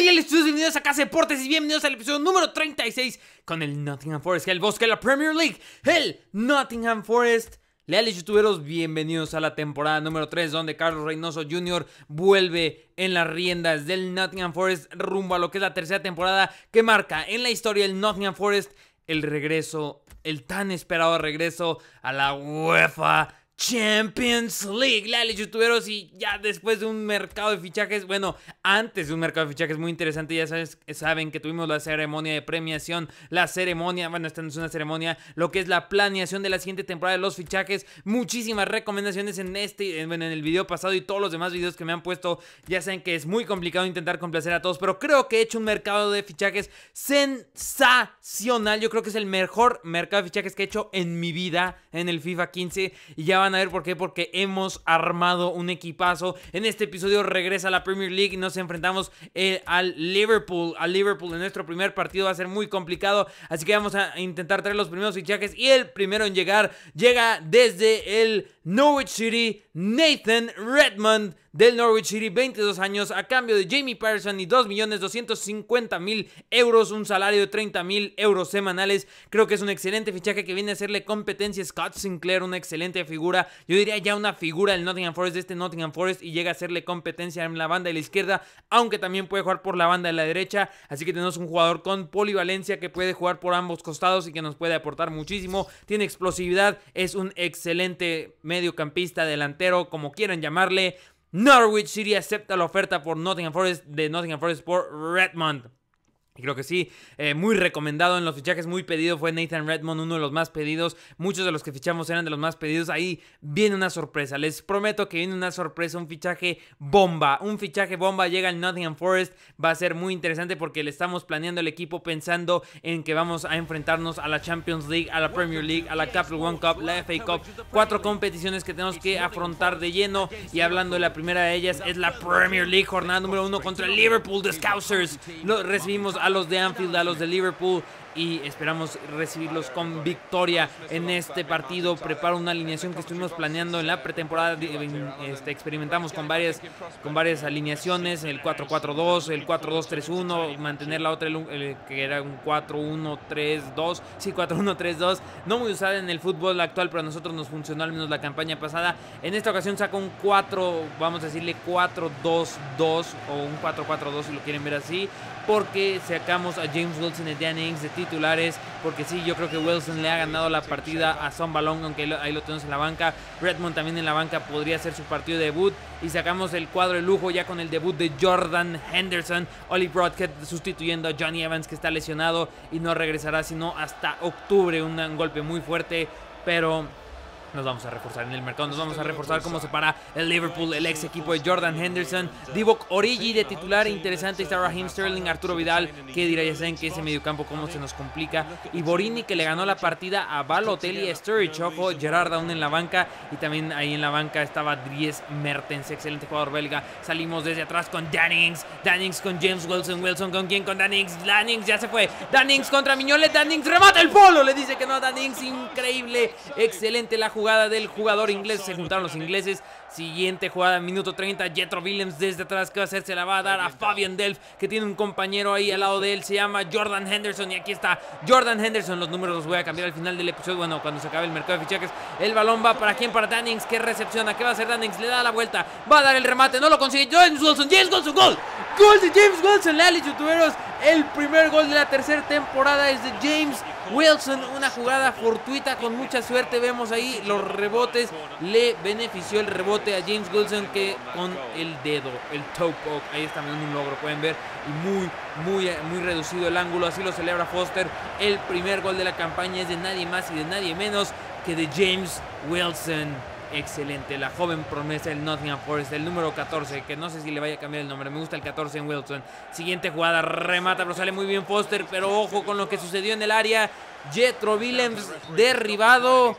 Hey, el bienvenidos a Casa Deportes y bienvenidos al episodio número 36 con el Nottingham Forest, el bosque de la Premier League, el Nottingham Forest. Leales youtuberos, bienvenidos a la temporada número 3 donde Carlos Reynoso Jr. vuelve en las riendas del Nottingham Forest rumbo a lo que es la tercera temporada que marca en la historia del Nottingham Forest el regreso, el tan esperado regreso a la UEFA Champions League, la youtuberos y ya después de un mercado de fichajes, bueno, antes de un mercado de fichajes muy interesante, ya sabes, saben que tuvimos la ceremonia de premiación, la ceremonia, bueno, esta no es una ceremonia, lo que es la planeación de la siguiente temporada de los fichajes, muchísimas recomendaciones en este, eh, en, en el video pasado y todos los demás videos que me han puesto, ya saben que es muy complicado intentar complacer a todos, pero creo que he hecho un mercado de fichajes sensacional, yo creo que es el mejor mercado de fichajes que he hecho en mi vida en el FIFA 15 y ya van a ver por qué, porque hemos armado un equipazo. En este episodio regresa la Premier League y nos enfrentamos eh, al Liverpool. Al Liverpool en nuestro primer partido va a ser muy complicado, así que vamos a intentar traer los primeros fichajes y el primero en llegar llega desde el Norwich City, Nathan Redmond del Norwich City, 22 años, a cambio de Jamie Patterson y 2.250.000 euros, un salario de 30.000 euros semanales. Creo que es un excelente fichaje que viene a hacerle competencia a Scott Sinclair, una excelente figura. Yo diría ya una figura del Nottingham Forest, de este Nottingham Forest, y llega a hacerle competencia en la banda de la izquierda, aunque también puede jugar por la banda de la derecha. Así que tenemos un jugador con polivalencia que puede jugar por ambos costados y que nos puede aportar muchísimo. Tiene explosividad, es un excelente medio mediocampista, delantero, como quieran llamarle. Norwich City acepta la oferta por Nottingham Forest de Nottingham Forest por Redmond. Creo que sí, eh, muy recomendado en los fichajes, muy pedido fue Nathan Redmond, uno de los más pedidos, muchos de los que fichamos eran de los más pedidos, ahí viene una sorpresa, les prometo que viene una sorpresa, un fichaje bomba, un fichaje bomba, llega al Nottingham Forest, va a ser muy interesante porque le estamos planeando el equipo pensando en que vamos a enfrentarnos a la Champions League, a la Premier League, a la Capital One Cup, la FA Cup, cuatro competiciones que tenemos que afrontar de lleno y hablando de la primera de ellas es la Premier League, jornada número uno contra el Liverpool, The Scousers, lo recibimos a a los de Anfield, a los de Liverpool, y esperamos recibirlos con victoria en este partido. Preparo una alineación que estuvimos planeando en la pretemporada. Este, experimentamos con varias, con varias alineaciones, el 4-4-2, el 4-2-3-1, mantener la otra, que era un 4-1-3-2, sí, 4-1-3-2, no muy usada en el fútbol actual, pero a nosotros nos funcionó al menos la campaña pasada. En esta ocasión sacó un 4, vamos a decirle 4-2-2 o un 4-4-2 si lo quieren ver así, porque sacamos a James Wilson y Dan Ings de porque sí, yo creo que Wilson le ha ganado la partida a Son Balón, aunque ahí lo tenemos en la banca. Redmond también en la banca podría ser su partido de debut. Y sacamos el cuadro de lujo ya con el debut de Jordan Henderson, Oli Broadhead sustituyendo a Johnny Evans que está lesionado y no regresará sino hasta octubre. un golpe muy fuerte, pero nos vamos a reforzar en el mercado, nos vamos a este reforzar cómo se para el Liverpool, el ex equipo de Jordan Henderson, Divock Origi de titular interesante, está Raheem Sterling, Arturo Vidal, que dirá ya saben que ese mediocampo cómo se nos complica, y Borini que le ganó la partida a Balotelli, Sturridge, Choco. Gerard aún en la banca, y también ahí en la banca estaba Dries Mertens, excelente jugador belga, salimos desde atrás con Dannings, Dannings con James Wilson, Wilson con quién, con Dannings, Dannings ya se fue, Dannings contra miñole Dannings remata el polo, le dice que no, Dannings, increíble, excelente la jugada jugada del jugador inglés. Se juntaron los ingleses. Siguiente jugada, minuto 30. Jetro Williams desde atrás qué va a hacer, se la va a dar a Fabian Delph, que tiene un compañero ahí al lado de él. Se llama Jordan Henderson. Y aquí está Jordan Henderson. Los números los voy a cambiar al final del episodio. Bueno, cuando se acabe el mercado de fichajes. El balón va para quién? Para Dannings, que recepciona. ¿Qué va a hacer Dannings? Le da la vuelta. Va a dar el remate. No lo consigue James Wilson. James Wilson, gol. Gol de James Wilson. Lali youtuberos. El primer gol de la tercera temporada es de James Wilson, una jugada fortuita con mucha suerte. Vemos ahí los rebotes. Le benefició el rebote a James Wilson que con el dedo, el toe Ahí está un logro, pueden ver. Y muy, muy, muy reducido el ángulo. Así lo celebra Foster. El primer gol de la campaña es de nadie más y de nadie menos que de James Wilson excelente. La joven promesa del Nottingham Forest, el número 14, que no sé si le vaya a cambiar el nombre. Me gusta el 14 en Wilson. Siguiente jugada, remata, pero sale muy bien Foster. Pero ojo con lo que sucedió en el área. Jetro Willems derribado.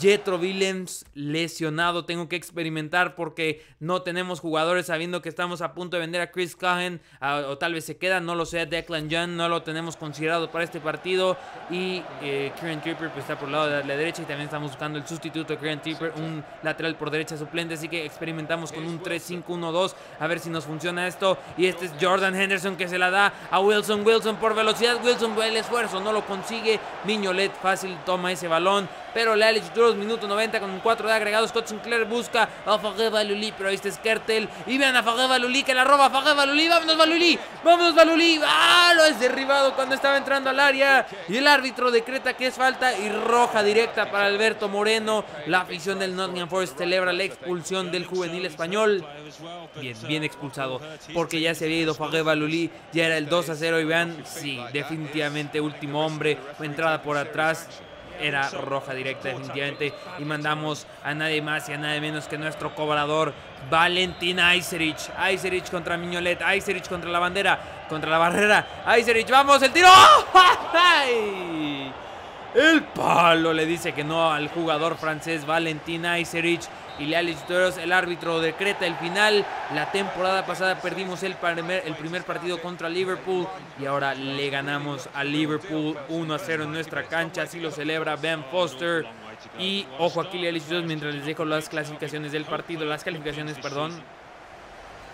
Jetro Willems lesionado. Tengo que experimentar porque no tenemos jugadores sabiendo que estamos a punto de vender a Chris Cohen. o tal vez se queda, no lo sé. Declan Young no lo tenemos considerado para este partido. Y eh, Kieran Tripper pues, está por el lado de la derecha. Y también estamos buscando el sustituto de Kieran Tripper, un lateral por derecha suplente. Así que experimentamos con un 3-5-1-2. A ver si nos funciona esto. Y este es Jordan Henderson que se la da a Wilson. Wilson por velocidad. Wilson ve el esfuerzo, no lo consigue. Miñolet fácil toma ese balón. Pero Lalich los minutos 90 con un 4 de agregados. Scott Sinclair busca a Fagé Balulí, pero ahí está Skertel. Y vean a Fagé Balulí que la roba. Fagé Balulí, vámonos Balulí, vámonos Balulí. ¡Ah! Lo es derribado cuando estaba entrando al área. Y el árbitro decreta que es falta y roja directa para Alberto Moreno. La afición del Nottingham Forest celebra la expulsión del juvenil español. Bien, bien expulsado, porque ya se había ido Fagé Balulí. Ya era el 2 a 0 y vean, sí, definitivamente último hombre. Entrada por atrás era roja directa definitivamente y mandamos a nadie más y a nadie menos que nuestro cobrador Valentín Aiserich. Aiserich contra Miñolet, Aiserich contra la bandera, contra la barrera. Aiserich, vamos, el tiro. El palo le dice que no al jugador francés Valentín Aiserich y y el árbitro, decreta el final. La temporada pasada perdimos el primer, partido contra Liverpool y ahora le ganamos a Liverpool 1 a 0 en nuestra cancha. Así lo celebra Ben Foster. Y ojo aquí, y mientras les dejo las clasificaciones del partido, las calificaciones, perdón.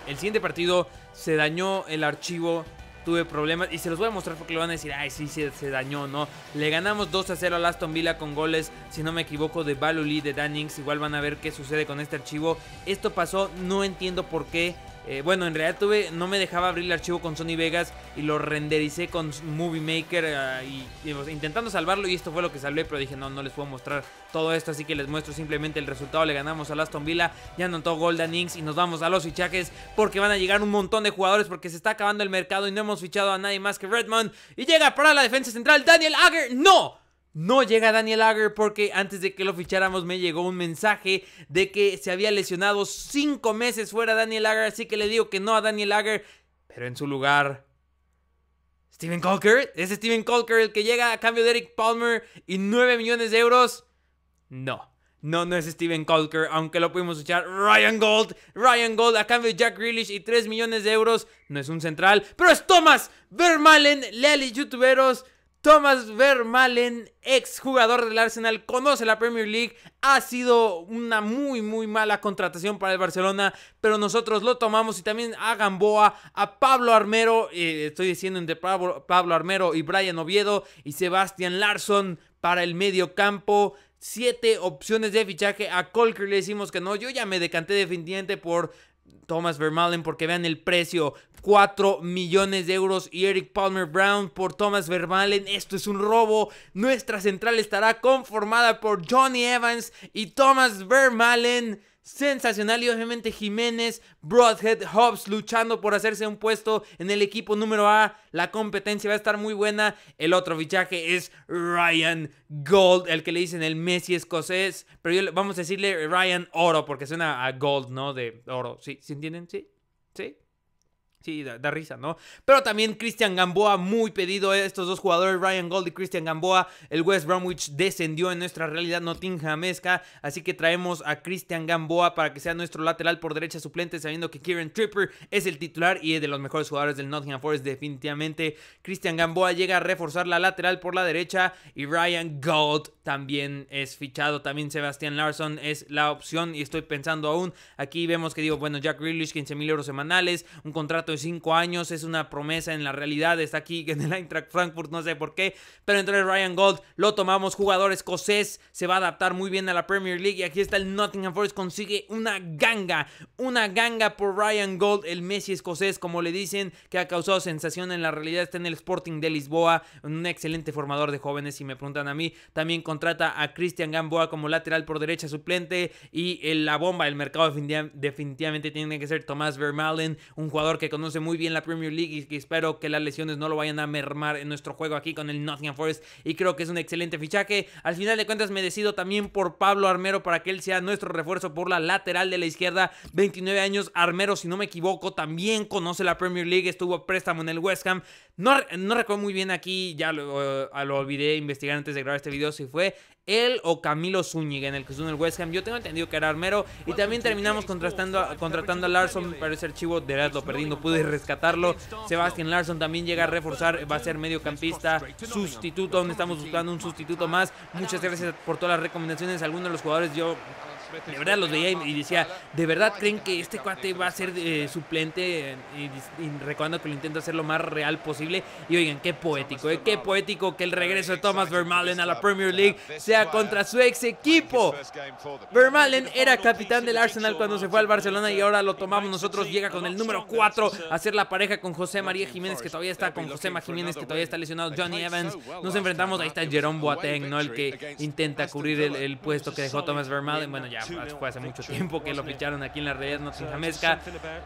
El siguiente partido se dañó el archivo tuve problemas. Y se los voy a mostrar porque le van a decir, ay, sí, sí se, dañó, ¿no? Le ganamos 2 a 0 a Aston Villa con goles, si no me equivoco, de Baluli, de Dannings. Igual van a ver qué sucede con este archivo. Esto pasó, no entiendo por qué. Eh, bueno, en realidad tuve, no me dejaba abrir el archivo con Sony Vegas y lo rendericé con Movie Maker ah, y, intentando salvarlo y esto fue lo que salvé, pero dije no, no les puedo mostrar todo esto, así que les muestro simplemente el resultado. Le ganamos a Aston Villa, ya anotó Golden Inks y nos vamos a los fichajes porque van a llegar un montón de jugadores porque se está acabando el mercado y no hemos fichado a nadie más que Redmond. Y llega para la defensa central Daniel Agger, no. No llega Daniel Agger porque antes de que lo ficháramos me llegó un mensaje de que se había lesionado cinco meses fuera Daniel Agger. así que le digo que no a Daniel Ager, pero en su lugar Steven Colker, es Steven Colker el que llega a cambio de Eric Palmer y 9 millones de euros. No, no, no es Steven Colker, aunque lo pudimos escuchar. Ryan Gold, Ryan Gold a cambio de Jack Grealish y 3 millones de euros. No es un central, pero es Thomas Vermalen, Lely, youtuberos. Thomas Vermaelen, jugador del Arsenal, conoce la Premier League, ha sido una muy muy mala contratación para el Barcelona, pero nosotros lo tomamos y también a Gamboa, a Pablo Armero, eh, estoy diciendo entre Pablo, Pablo Armero y Brian Oviedo y Sebastián Larson para el medio campo siete opciones de fichaje. A Colker le decimos que no. Yo ya me decanté defendiente por Thomas Vermaelen porque vean el precio, 4 millones de euros y Eric Palmer Brown por Thomas Vermaelen, esto es un robo, nuestra central estará conformada por Johnny Evans y Thomas Vermaelen sensacional y obviamente Jiménez, Broadhead, Hobbs luchando por hacerse un puesto en el equipo número A. La competencia va a estar muy buena. El otro fichaje es Ryan Gold, el que le dicen el Messi escocés, pero vamos a decirle Ryan Oro porque suena a Gold, ¿no? De oro, ¿sí? ¿Se entienden? Sí. Sí, da, risa, ¿no? Pero también Christian Gamboa, muy pedido. Eh, estos dos jugadores, Ryan Gold y Christian Gamboa. El West Bromwich descendió en nuestra realidad nottinghamesca. Así que traemos a Christian Gamboa para que sea nuestro lateral por derecha suplente, sabiendo que Kieran Tripper es el titular y es de los mejores jugadores del Nottingham Forest, definitivamente. Christian Gamboa llega a reforzar la lateral por la derecha y Ryan Gold también es fichado. También Sebastián Larson es la opción y estoy pensando aún. Aquí vemos que digo, bueno, Jack Grealish, 15.000 mil euros semanales, un contrato 5 años, es una promesa en la realidad, está aquí en el Eintracht Frankfurt, no sé por qué, pero entonces Ryan Gold lo tomamos, jugador escocés, se va a adaptar muy bien a la Premier League y aquí está el Nottingham Forest, consigue una ganga, una ganga por Ryan Gold, el Messi escocés, como le dicen, que ha causado sensación en la realidad, está en el Sporting de Lisboa, un excelente formador de jóvenes, si me preguntan a mí, también contrata a Christian Gamboa como lateral por derecha suplente y la bomba del mercado definitivamente tiene que ser Tomás Vermaelen, un jugador que con conoce muy bien la Premier League y espero que las lesiones no lo vayan a mermar en nuestro juego aquí con el Nottingham Forest y creo que es un excelente fichaje. Al final de cuentas me decido también por Pablo Armero para que él sea nuestro refuerzo por la lateral de la izquierda, 29 años, Armero si no me equivoco también conoce la Premier League, estuvo préstamo en el West Ham, no, recuerdo muy bien aquí, ya lo, eh, lo olvidé investigar antes de grabar este video si fue él o Camilo Zúñiga en el que estuvo en el West Ham. Yo tengo entendido que era armero. Y también terminamos contratando a, contratando a Larson para ese archivo. De verdad lo perdí, no pude rescatarlo. Sebastián Larson también llega a reforzar, va a ser mediocampista sustituto. Donde estamos buscando un sustituto más. Muchas gracias por todas las recomendaciones. Algunos de los jugadores yo de verdad los veía y, decía, ¿de verdad creen que este cuate va a ser eh, suplente? Y, que lo intento hacer lo más real posible. Y oigan, qué poético, eh, qué poético que el regreso de Thomas Vermaelen a la Premier League sea contra su ex equipo. Vermaelen era capitán del Arsenal cuando se fue al Barcelona y ahora lo tomamos nosotros. Llega con el número 4 a hacer la pareja con José María Jiménez, que todavía está con José María Jiménez, que todavía está lesionado. Johnny Evans. Nos enfrentamos, ahí está Jerón Boateng, ¿no? El que intenta cubrir el, el puesto que dejó Thomas Vermaelen. Bueno, ya fue hace mucho tiempo que lo ficharon aquí en la Real mezcla,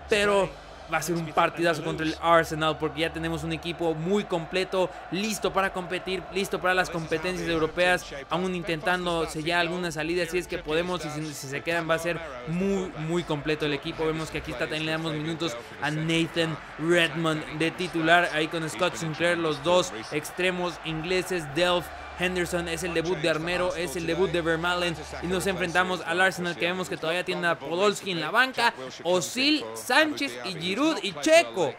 pero va a ser un partidazo contra el Arsenal porque ya tenemos un equipo muy completo, listo para competir, listo para las pues, competencias europeas, aún intentando sellar alguna salida, si es que podemos y si, se quedan va a ser muy, muy completo el equipo. Vemos que aquí está, también le damos minutos a Nathan Redmond de titular, ahí con Scott Sinclair, los dos extremos ingleses, Delph Henderson, es el debut de Armero, es el debut de Vermaelen y nos enfrentamos al Arsenal que vemos que todavía tiene a Podolski en la banca, Osil, Sánchez y Giroud y Checo.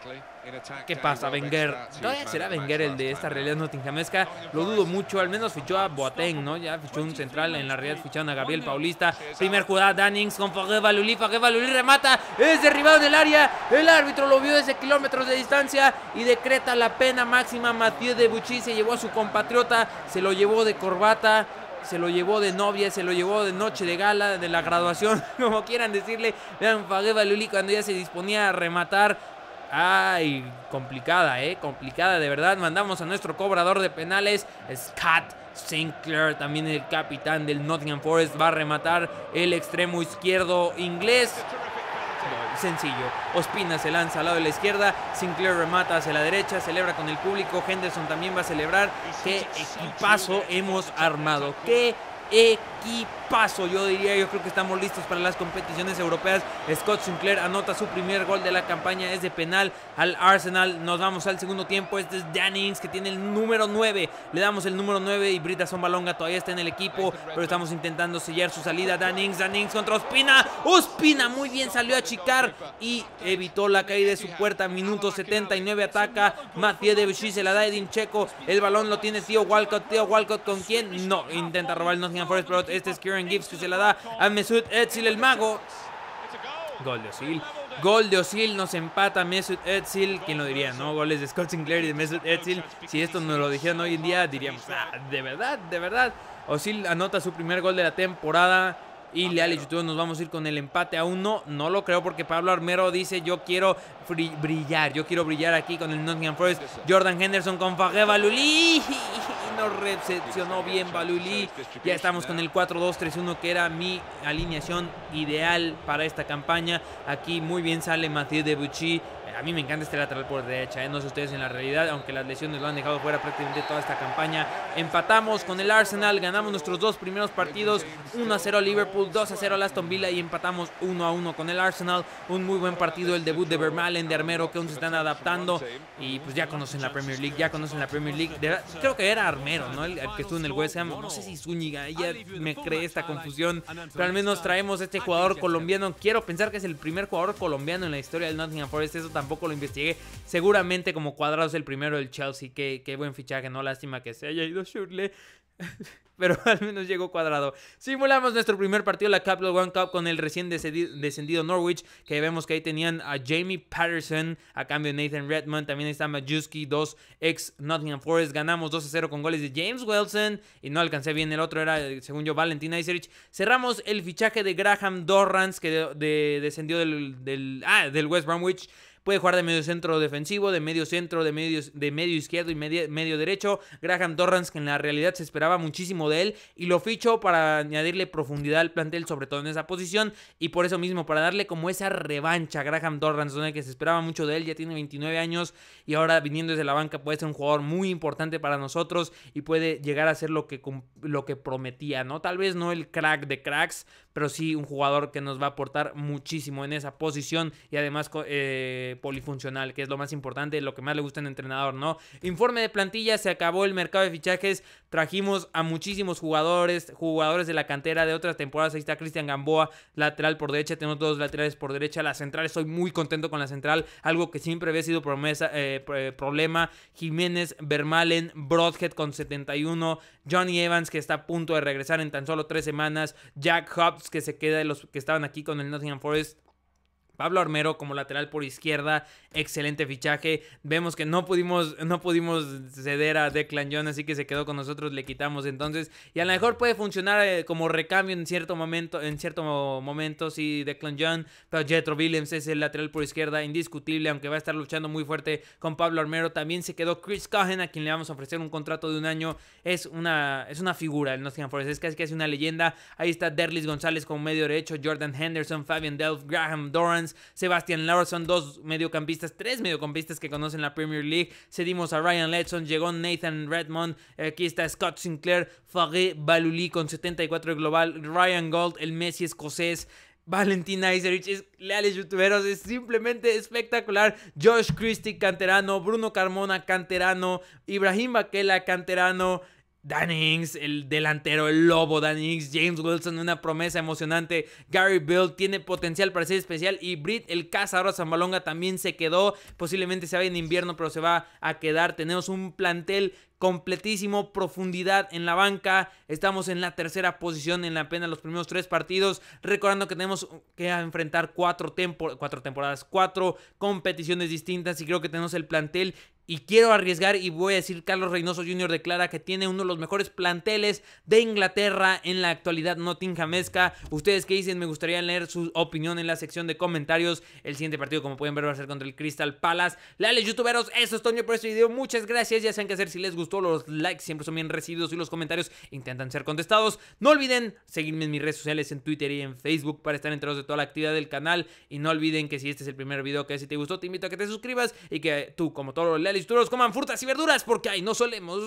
¿Qué pasa, Wenger? ¿Todavía será Wenger el de esta realidad nottinghamesca? Lo dudo mucho, al menos fichó a Boateng, ¿no? Ya fichó un pues central, en la realidad ficharon a Gabriel Paulista. Primer jugada, Dannings con Fagé Lulí, Lulí remata, es derribado en el área, el árbitro lo vio desde kilómetros de distancia y decreta la pena máxima. Mathieu de Bucci se llevó a su compatriota, se lo llevó de corbata se lo llevó de novia, se lo llevó de noche de gala, de la graduación, como quieran decirle. Vean, Fagué cuando ya se disponía a rematar, Ay, complicada, ¿eh? Complicada, de verdad. Mandamos a nuestro cobrador de penales, Scott Sinclair, también el capitán del Nottingham Forest. Va a rematar el extremo izquierdo inglés. sencillo. Ospina se lanza al lado de la izquierda. Sinclair remata hacia la derecha. Celebra con el público. Henderson también va a celebrar. Qué equipazo hemos armado. Qué equipazo. Yo diría, yo creo que estamos listos para las competiciones europeas. Scott Sinclair anota su primer gol de la campaña, es de penal al Arsenal. Nos vamos al segundo tiempo. Este es Dannings que tiene el número 9. Le damos el número 9 y Brita Balonga todavía está en el equipo, pero estamos intentando sellar su salida. Dannings, Dannings contra Ospina. Ospina muy bien salió a chicar y evitó la caída de su puerta. Minuto 79 ataca. Mathieu Vichy, se la da Edin Checo. El balón lo tiene Tío Walcott. Tío Walcott con quién? No, intenta robarnos el este es Kieran Gibbs que se la da a Mesut Özil, el mago. Gol de Osil. Gol de Osil nos empata Mesut Özil, ¿quién lo diría, no? Goles de Scott Sinclair y de Mesut Özil. Si esto nos lo dijeran hoy en día, diríamos, ah, de verdad, de verdad. Osil anota su primer gol de la temporada. Y ah, Leal y nos vamos a ir con el empate a uno. No lo creo porque Pablo Armero dice: Yo quiero brillar, yo quiero brillar aquí con el Nottingham Forest. Jordan Henderson con Fagé Balulí. Nos recepcionó bien Balulí. Ya estamos con el 4-2-3-1 que era mi alineación ideal para esta campaña. Aquí muy bien sale Mathieu Debuchy a mí me encanta este lateral por derecha, ¿eh? no sé ustedes en la realidad, aunque las lesiones lo han dejado fuera prácticamente toda esta campaña. Empatamos con el Arsenal, ganamos nuestros dos primeros partidos, 1 a 0 a Liverpool, 2 a 0 a Aston Villa y empatamos 1 a 1 con el Arsenal. Un muy buen partido el debut de Vermaelen, de Armero, que aún se están adaptando y pues ya conocen la Premier League, ya conocen la Premier League. creo que era Armero, ¿no? El, que estuvo en el West Ham, no sé si Zúñiga, ella me cree esta confusión, pero al menos traemos este jugador colombiano. Quiero pensar que es el primer jugador colombiano en la historia del Nottingham Forest, tampoco lo investigué. Seguramente como cuadrado es el primero del Chelsea. Qué, qué buen fichaje, no lástima que se haya ido Shurley. Pero al menos llegó cuadrado. Simulamos nuestro primer partido, la Capital One Cup, con el recién descendido Norwich, que vemos que ahí tenían a Jamie Patterson a cambio de Nathan Redmond. También está Majuski, dos ex Nottingham Forest. Ganamos 2 0 con goles de James Wilson y no alcancé bien. El otro era, según yo, Valentín Iserich. Cerramos el fichaje de Graham Dorrans, que descendió del, del, ah, del West Bromwich. Puede jugar de medio centro defensivo, de medio centro, de medio, de medio izquierdo y medio derecho. Graham Torrance, que en la realidad se esperaba muchísimo de él, y lo ficho para añadirle profundidad al plantel, sobre todo en esa posición, y por eso mismo, para darle como esa revancha a Graham Torrance, donde que se esperaba mucho de él, ya tiene 29 años y ahora viniendo desde la banca puede ser un jugador muy importante para nosotros y puede llegar a ser lo que, lo que prometía, ¿no? Tal vez no el crack de cracks, pero sí un jugador que nos va a aportar muchísimo en esa posición y además eh, polifuncional, que es lo más importante, lo que más le gusta en entrenador, ¿no? Informe de plantilla, se acabó el mercado de fichajes, trajimos a muchísimos jugadores, jugadores de la cantera de otras temporadas, ahí está Cristian Gamboa, lateral por derecha, tenemos dos laterales por derecha, la central, estoy muy contento con la central, algo que siempre había sido promesa, eh, eh, problema, Jiménez, Vermalen, Broadhead con 71, Johnny Evans que está a punto de regresar en tan solo tres semanas, Jack Hobbs que se queda de los que estaban aquí con el Nottingham Forest Pablo Armero como lateral por izquierda, excelente fichaje. Vemos que no pudimos, no pudimos ceder a Declan John, así que se quedó con nosotros, le quitamos entonces. Y a lo mejor puede funcionar eh, como recambio en cierto momento, en cierto momento, sí, Declan John, pero Jetro Williams es el lateral por izquierda, indiscutible, aunque va a estar luchando muy fuerte con Pablo Armero. También se quedó Chris Cohen, a quien le vamos a ofrecer un contrato de un año. Es una, es una figura el Nottingham Forest, es casi una leyenda. Ahí está Derlis González como medio derecho, Jordan Henderson, Fabian Delph, Graham Doran. Sebastian Larson, dos mediocampistas, tres mediocampistas que conocen la Premier League. Cedimos a Ryan Ledson, llegó Nathan Redmond, aquí está Scott Sinclair, Fagé Balulí con 74 global, Ryan Gold, el Messi escocés. Valentín Iserich, leales youtuberos, es simplemente espectacular. Josh Christie, canterano. Bruno Carmona, canterano. Ibrahim Bakela, canterano. Dan Ings, el delantero, el lobo Dan Ings, James Wilson, una promesa emocionante, Gary Bill tiene potencial para ser especial y Britt, el cazador Zambalonga también se quedó, posiblemente se vaya en invierno pero se va a quedar, tenemos un plantel completísimo, profundidad en la banca. Estamos en la tercera posición en la pena los primeros tres partidos. Recordando que tenemos que enfrentar cuatro temporadas, cuatro competiciones distintas y creo que tenemos el plantel y quiero arriesgar y voy a decir, Carlos Reynoso Jr. declara que tiene uno de los mejores planteles de Inglaterra en la actualidad nottinghamesca. Ustedes qué dicen, me gustaría leer su opinión en la sección de comentarios. El siguiente partido, como pueden ver, va a ser contra el Crystal Palace. Leales youtuberos, eso es Toño por este video. Muchas gracias. Ya saben qué hacer si les gustó. Los likes siempre son bien recibidos y los comentarios intentan ser contestados. No olviden seguirme en mis redes sociales, en Twitter y en Facebook para estar enterados de toda la actividad del canal. Y no olviden que si este es el primer video que si te gustó, te invito a que te suscribas y que tú, como todos los los coman frutas y verduras porque ahí no solemos.